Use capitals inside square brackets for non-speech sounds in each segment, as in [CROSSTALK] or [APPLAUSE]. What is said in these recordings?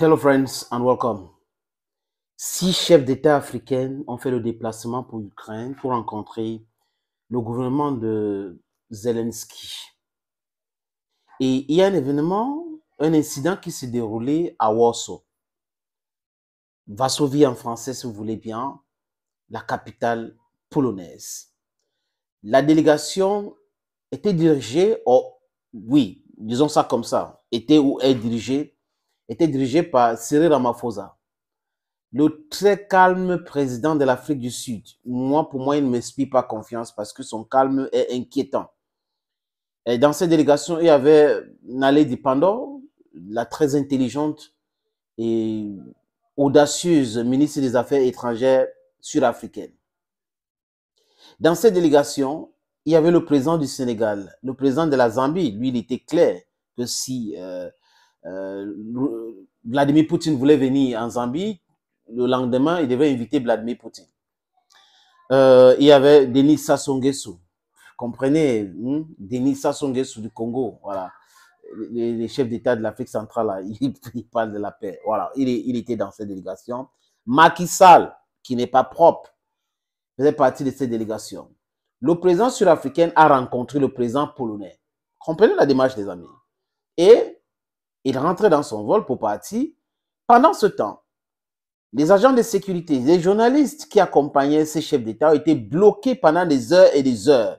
Hello friends and welcome. Six chefs d'État africains ont fait le déplacement pour l'Ukraine pour rencontrer le gouvernement de Zelensky. Et il y a un événement, un incident qui s'est déroulé à Warsaw. Varsovie en français, si vous voulez bien, la capitale polonaise. La délégation était dirigée, oh, oui, disons ça comme ça, était ou est dirigée était dirigé par Cyril Ramaphosa, le très calme président de l'Afrique du Sud. Moi, pour moi, il ne m'inspire pas confiance parce que son calme est inquiétant. Et dans cette délégation, il y avait Naledi Pandor, la très intelligente et audacieuse ministre des Affaires étrangères sud-africaine. Dans cette délégation, il y avait le président du Sénégal, le président de la Zambie. Lui, il était clair que si euh, euh, Vladimir Poutine voulait venir en Zambie. Le lendemain, il devait inviter Vladimir Poutine. Euh, il y avait Denis Sassou Nguesso. Comprenez, hein? Denis Sassou Nguesso du Congo, voilà. Les, chefs d'État de l'Afrique centrale, [LAUGHS] il parle de la paix. Voilà, il, il, était dans cette délégation. Macky Sall, qui n'est pas propre, faisait partie de cette délégation. Le président sud-africain a rencontré le président polonais. Comprenez la démarche, des amis. Et il rentrait dans son vol pour partir. Pendant ce temps, les agents de sécurité, les journalistes qui accompagnaient ces chefs d'État ont été bloqués pendant des heures et des heures.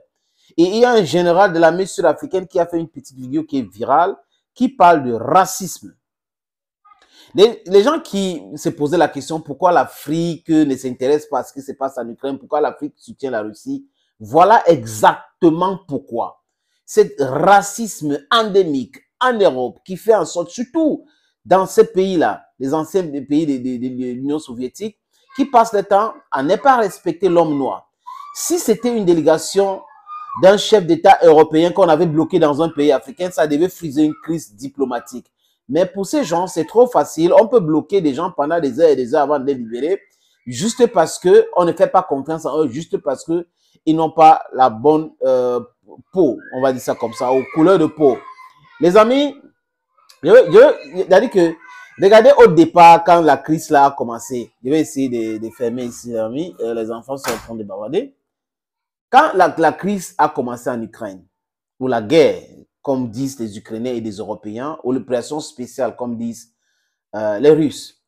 Et il y a un général de la sud-africaine qui a fait une petite vidéo qui est virale, qui parle de racisme. Les, gens qui se posaient la question pourquoi l'Afrique ne s'intéresse pas à ce qui se passe en Ukraine, pourquoi l'Afrique soutient la Russie, voilà exactement pourquoi. Cet racisme endémique, en Europe qui fait en sorte, surtout dans ces pays-là, les anciens pays de, l'Union soviétique, qui passent le temps à ne pas respecter l'homme noir. Si c'était une délégation d'un chef d'État européen qu'on avait bloqué dans un pays africain, ça devait friser une crise diplomatique. Mais pour ces gens, c'est trop facile. On peut bloquer des gens pendant des heures et des heures avant de les libérer, juste parce que on ne fait pas confiance en eux, juste parce que ils n'ont pas la bonne euh, peau, on va dire ça comme ça, aux couleurs de peau. Les amis, je, que, regardez au départ, quand la crise là a commencé, je vais essayer de, fermer ici, les amis, euh, les enfants sont en train de bavarder. Quand la, crise a commencé en Ukraine, ou la guerre, comme disent les Ukrainiens et les Européens, ou l'opération spéciale, comme disent euh, les Russes.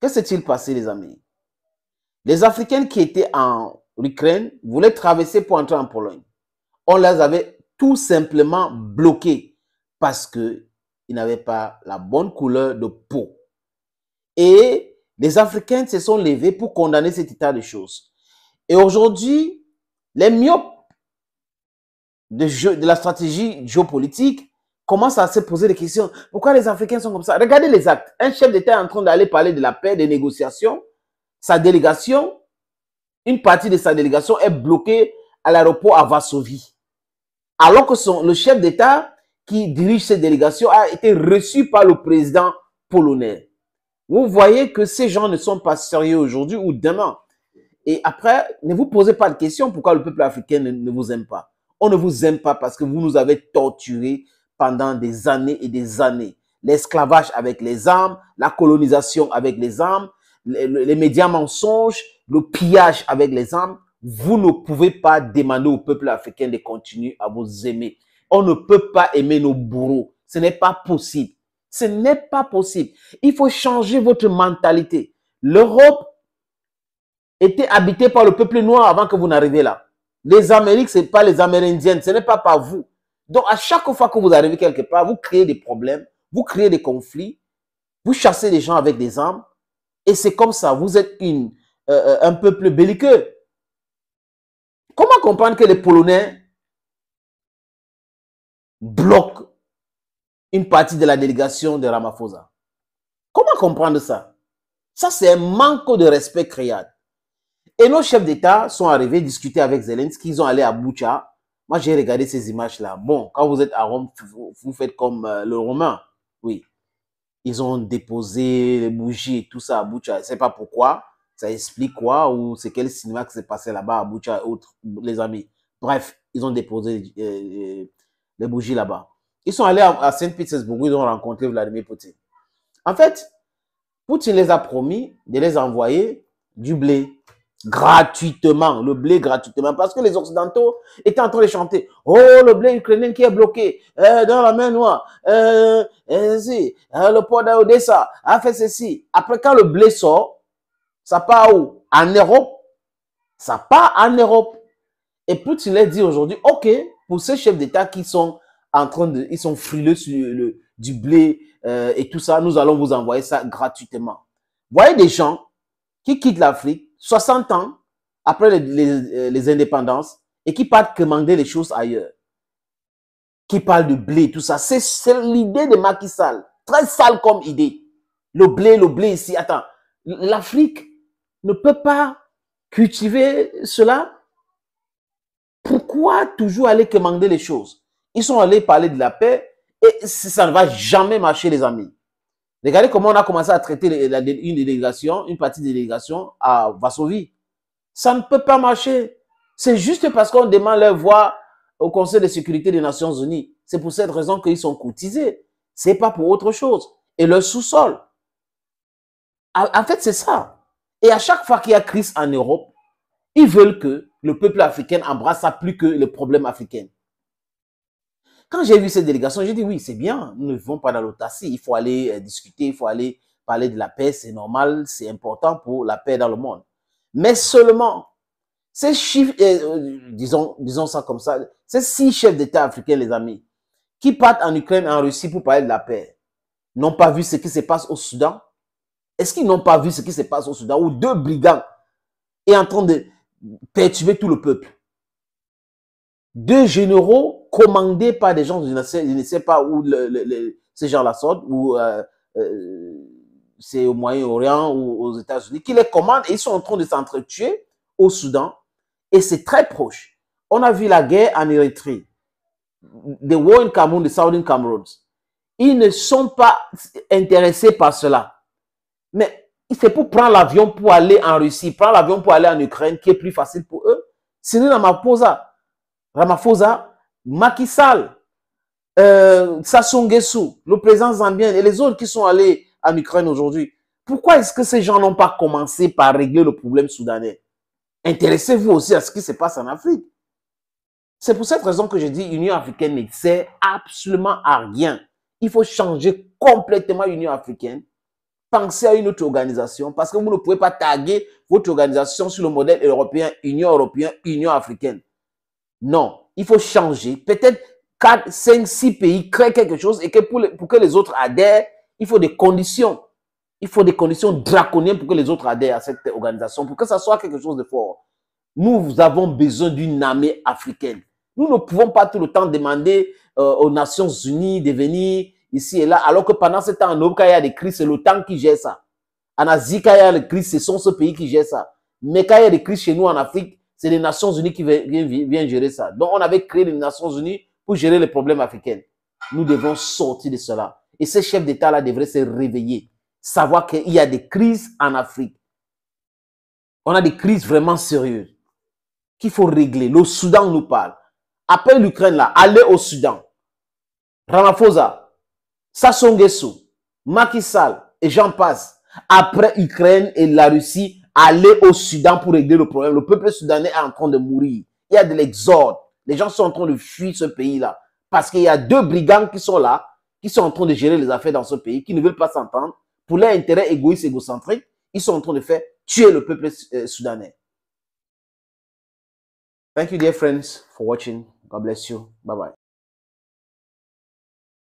Que s'est-il passé, les amis Les Africains qui étaient en Ukraine voulaient traverser pour entrer en Pologne. On les avait tout simplement bloqués parce qu'ils n'avaient pas la bonne couleur de peau. Et les Africains se sont levés pour condamner cet état de choses. Et aujourd'hui, les myopes de, la stratégie géopolitique commencent à se poser des questions. Pourquoi les Africains sont comme ça Regardez les actes. Un chef d'État est en train d'aller parler de la paix, des négociations. Sa délégation, une partie de sa délégation est bloquée à l'aéroport à Varsovie. Alors que le chef d'État qui dirige cette délégation a été reçu par le président polonais. Vous voyez que ces gens ne sont pas sérieux aujourd'hui ou demain. Et après, ne vous posez pas de questions pourquoi le peuple africain ne, vous aime pas. On ne vous aime pas parce que vous nous avez torturés pendant des années et des années. L'esclavage avec les armes, la colonisation avec les armes, les médias mensonges, le pillage avec les armes. Vous ne pouvez pas demander au peuple africain de continuer à vous aimer. On ne peut pas aimer nos bourreaux. Ce n'est pas possible. Ce n'est pas possible. Il faut changer votre mentalité. L'Europe était habitée par le peuple noir avant que vous n'arriviez là. Les Amériques, ce n'est pas les Amérindiennes, ce n'est pas par vous. Donc, à chaque fois que vous arrivez quelque part, vous créez des problèmes, vous créez des conflits, vous chassez des gens avec des armes. Et c'est comme ça, vous êtes une, euh, euh, un peuple belliqueux. Comment comprendre que les Polonais bloque une partie de la délégation de Ramaphosa. Comment comprendre ça Ça, c'est un manque de respect créatif. Et nos chefs d'État sont arrivés discuter avec Zelensky, ils ont allé à Boucha. Moi, j'ai regardé ces images-là. Bon, quand vous êtes à Rome, vous faites comme euh, le Romain. Oui. Ils ont déposé les bougies et tout ça à Boucha. Je ne sais pas pourquoi. Ça explique quoi ou c'est quel cinéma qui s'est passé là-bas à Boucha et autres, les amis. Bref, ils ont déposé euh, euh, les bougies là-bas. Ils sont allés à, Saint-Pétersbourg, ils ont rencontré Vladimir Poutine. En fait, Poutine les a promis de les envoyer du blé gratuitement, le blé gratuitement, parce que les Occidentaux étaient en train de chanter « Oh, le blé ukrainien qui est bloqué, euh, dans la main Noire, euh, euh, le port d'Odessa a fait ceci. » Après, quand le blé sort, ça part où En Europe. Ça part en Europe. Et Poutine les dit aujourd'hui « Ok, pour ces chefs d'État qui sont en train de, ils sont frileux sur le, du blé euh, et tout ça, nous allons vous envoyer ça gratuitement. Voyez des gens qui quittent l'Afrique 60 ans après euh, les, indépendances et qui partent commander les choses ailleurs. Qui parlent de blé, tout ça. C'est l'idée de Macky Très sale comme idée. Le blé, le blé ici. Attends, l'Afrique ne peut pas cultiver cela pourquoi toujours aller commander les choses Ils sont allés parler de la paix et ça ne va jamais marcher, les amis. Regardez comment on a commencé à traiter une délégation, une partie de délégation à Varsovie. Ça ne peut pas marcher. C'est juste parce qu'on demande leur voix au Conseil de sécurité des Nations Unies. C'est pour cette raison qu'ils sont Ce C'est pas pour autre chose. Et leur sous-sol. En fait, c'est ça. Et à chaque fois qu'il y a crise en Europe, ils veulent que le peuple africain embrasse ça plus que le problème africain. Quand j'ai vu cette délégation, j'ai dit oui, c'est bien, nous ne vivons pas dans l'autarcie, il faut aller euh, discuter, il faut aller parler de la paix, c'est normal, c'est important pour la paix dans le monde. Mais seulement, ces chiffres, euh, euh, disons, disons ça comme ça, ces six chefs d'État africains, les amis, qui partent en Ukraine et en Russie pour parler de la paix, n'ont pas vu ce qui se passe au Soudan Est-ce qu'ils n'ont pas vu ce qui se passe au Soudan où deux brigands est en train de perturber tout le peuple. Deux généraux commandés par des gens, je ne sais, pas où ces gens-là sortent, ou euh, euh, c'est au Moyen-Orient ou aux États-Unis, qui les commandent et ils sont en train de s'entretuer au Soudan. Et c'est très proche. On a vu la guerre en Érythrée, war in Cameroun, The Southern Cameroons. Ils ne sont pas intéressés par cela. Mais c'est pour prendre l'avion pour aller en Russie, prendre l'avion pour aller en Ukraine, qui est plus facile pour eux. C'est Ramaphosa, Ramaphosa, Macky Sall, euh, Sassou le président zambien et les autres qui sont allés en Ukraine aujourd'hui. Pourquoi est-ce que ces gens n'ont pas commencé par régler le problème soudanais Intéressez-vous aussi à ce qui se passe en Afrique. C'est pour cette raison que je dis l'Union africaine ne sert absolument à rien. Il faut changer complètement l'Union africaine penser à une autre organisation parce que vous ne pouvez pas taguer votre organisation sur le modèle européen, Union européenne, Union africaine. Non, il faut changer. Peut-être 4, 5, 6 pays créent quelque chose et que pour, que les autres adhèrent, il faut des conditions. Il faut des conditions draconiennes pour que les autres adhèrent à cette organisation, pour que ça soit quelque chose de fort. Nous avons besoin d'une armée africaine. Nous ne pouvons pas tout le temps demander euh, aux Nations Unies de venir ici et là. Alors que pendant ce temps, en Europe, quand il y a des crises, c'est l'OTAN qui gère ça. En Asie, quand il y a des crises, ce sont ce pays qui gère ça. Mais quand il y a des crises chez nous en Afrique, c'est les Nations Unies qui viennent gérer ça. Donc, on avait créé les Nations Unies pour gérer les problèmes africains. Nous devons sortir de cela. Et ces chefs d'État-là devraient se réveiller, savoir qu'il y a des crises en Afrique. On a des crises vraiment sérieuses qu'il faut régler. Le Soudan nous parle. Appelle l'Ukraine, là, allez au Soudan. Ramaphosa, Sassou Macky Sall et j'en passe. Après Ukraine et la Russie, aller au Soudan pour régler le problème. Le peuple soudanais est en train de mourir. Il y a de l'exode. Les gens sont en train de fuir ce pays-là. Parce qu'il y a deux brigands qui sont là, qui sont en train de gérer les affaires dans ce pays, qui ne veulent pas s'entendre. Pour leur intérêt égoïste, égocentrique, ils sont en train de faire tuer le peuple euh, soudanais. Thank you, dear friends, for watching. God bless you. Bye bye.